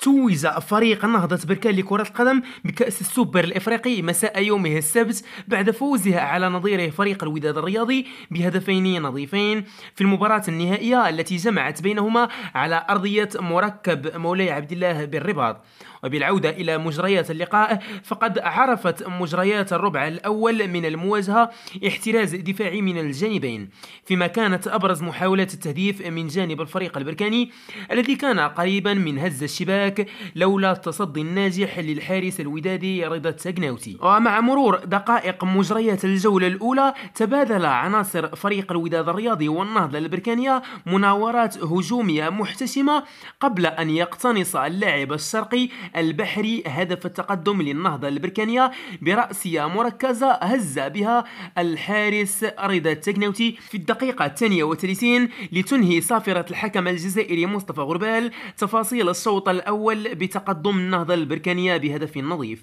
توج فريق نهضة بركان لكرة القدم بكأس السوبر الإفريقي مساء يومه السبت بعد فوزها على نظيره فريق الوداد الرياضي بهدفين نظيفين في المباراة النهائية التي جمعت بينهما على أرضية مركب مولاي عبد الله بالرباط وبالعودة إلى مجريات اللقاء فقد عرفت مجريات الربع الأول من المواجهة احتراز دفاعي من الجانبين فيما كانت أبرز محاولات التهديف من جانب الفريق البركاني الذي كان قريبا من هز الشباك ذاك لولا التصدي الناجح للحارس الودادي رضا التقناوتي ومع آه، مرور دقائق مجريات الجولة الأولى تبادل عناصر فريق الوداد الرياضي والنهضة البركانية مناورات هجومية محتشمة قبل أن يقتنص اللاعب الشرقي البحري هدف التقدم للنهضة البركانية برأسية مركزة هز بها الحارس رضا التقناوتي في الدقيقة الثانية لتنهي صافرة الحكم الجزائري مصطفى غربال تفاصيل الشوط الأول الأول بتقدم النهضة البركانية بهدف نظيف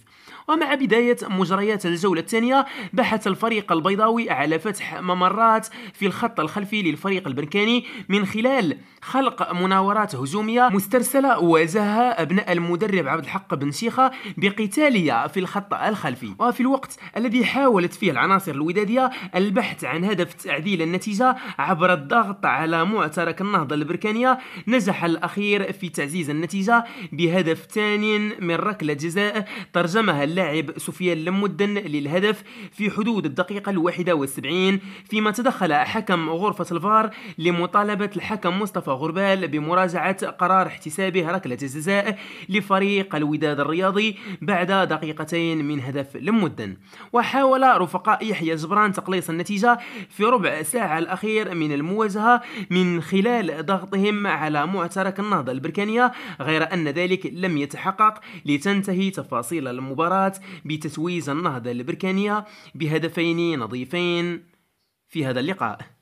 ومع بداية مجريات الجولة الثانية بحث الفريق البيضاوي على فتح ممرات في الخط الخلفي للفريق البركاني من خلال خلق مناورات هجومية مسترسلة واجهها أبناء المدرب عبد الحق بن شيخة بقتالية في الخط الخلفي وفي الوقت الذي حاولت فيه العناصر الودادية البحث عن هدف تعديل النتيجة عبر الضغط على معترك النهضة البركانية نجح الأخير في تعزيز النتيجة بهدف ثاني من ركلة جزاء ترجمها اللاعب سفيان لمدن للهدف في حدود الدقيقة الواحدة والسبعين فيما تدخل حكم غرفة الفار لمطالبة الحكم مصطفى غربال بمراجعة قرار احتسابه ركلة الجزاء لفريق الوداد الرياضي بعد دقيقتين من هدف لمدن وحاول رفقاء يحيى جبران تقليص النتيجة في ربع ساعة الأخير من المواجهة من خلال ضغطهم على معترك النهضة البركانية غير أن ذلك لم يتحقق لتنتهي تفاصيل المباراة بتتويز النهضة البركانية بهدفين نظيفين في هذا اللقاء